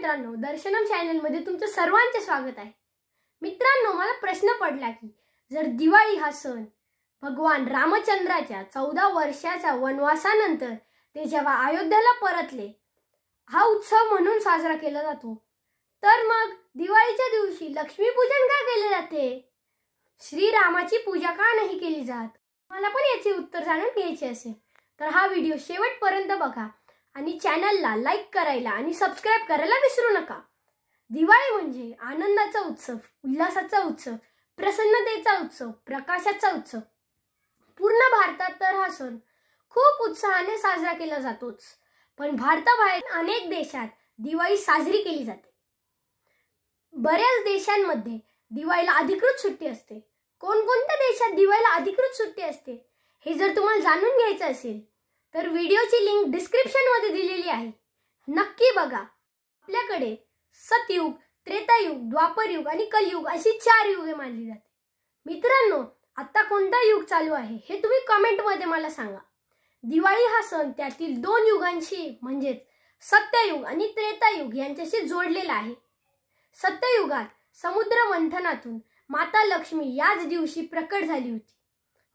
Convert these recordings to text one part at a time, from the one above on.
मित्रांनो दर्शनम मध्ये तुमचं सर्वांचे स्वागत आहे मित्रांनो मला प्रश्न पडला की जर दिवाळी हा सण भगवान रामचंद्राच्या चौदा वर्षाच्या वनवासानंतर ते जेव्हा अयोध्याला परतले हा उत्सव म्हणून साजरा केला जातो तर मग दिवाळीच्या दिवशी लक्ष्मीपूजन का केले जाते श्रीरामाची पूजा का नाही केली जात मला पण याचे उत्तर जाणून घ्यायचे असेल तर हा व्हिडिओ शेवटपर्यंत बघा आणि चॅनलला लाईक करायला आणि सबस्क्राईब करायला विसरू नका दिवाळी म्हणजे आनंदाचा उत्सव उल्हासाचा उत्सव प्रसन्नतेचा उत्सव प्रकाशाचा उत्सव पूर्ण भारतात तर हा सण खूप उत्साहाने साजरा केला जातोच पण भारताबाहेर अनेक देशात दिवाळी साजरी केली जाते बऱ्याच देशांमध्ये दिवाळीला अधिकृत सुट्टी असते कोणकोणत्या देशात दिवाळीला अधिकृत सुट्टी असते हे जर तुम्हाला जाणून घ्यायचं असेल तर व्हिडिओची लिंक डिस्क्रिप्शनमध्ये दिलेली आहे नक्की बघा आपल्याकडे सतयुग त्रेतायुग द्वापरयुग आणि कलयुग अशी चार युगे मानली जाते मित्रांनो आत्ता कोणता युग चालू आहे हे तुम्ही कमेंटमध्ये मला सांगा दिवाळी हा सण त्यातील दोन युगांशी म्हणजेच सत्ययुग आणि त्रेतायुग यांच्याशी जोडलेला आहे सत्ययुगात समुद्र मंथनातून माता लक्ष्मी याच दिवशी प्रकट झाली होती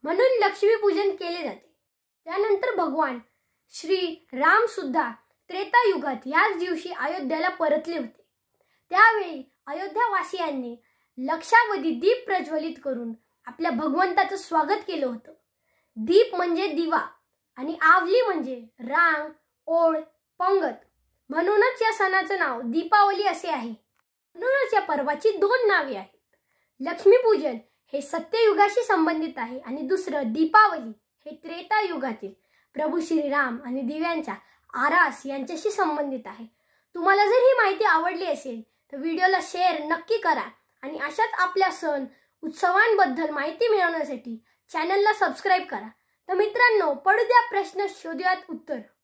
म्हणून लक्ष्मीपूजन केले जाते त्यानंतर भगवान श्री राम सुद्धा त्रेतायुगात याच दिवशी अयोध्याला परतले होते त्यावेळी अयोध्यावासियांनी लक्षावधी दीप प्रज्वलित करून आपल्या भगवंताचं स्वागत केलं होतं दीप म्हणजे दिवा आणि आवली म्हणजे रांग ओळ पंगत म्हणूनच या सणाचं नाव दीपावली असे आहे म्हणूनच या पर्वाची दोन नावे आहेत लक्ष्मीपूजन हे सत्ययुगाशी संबंधित आहे आणि दुसरं दीपावली हे त्रेता युगातील प्रभू श्रीराम आणि दिव्यांच्या आरास यांच्याशी संबंधित आहे तुम्हाला जर ही माहिती आवडली असेल तर व्हिडिओला शेअर नक्की करा आणि अशाच आपल्या सण उत्सवांबद्दल माहिती मिळवण्यासाठी चॅनलला सबस्क्राईब करा तर मित्रांनो पडू प्रश्न शोधूयात उत्तर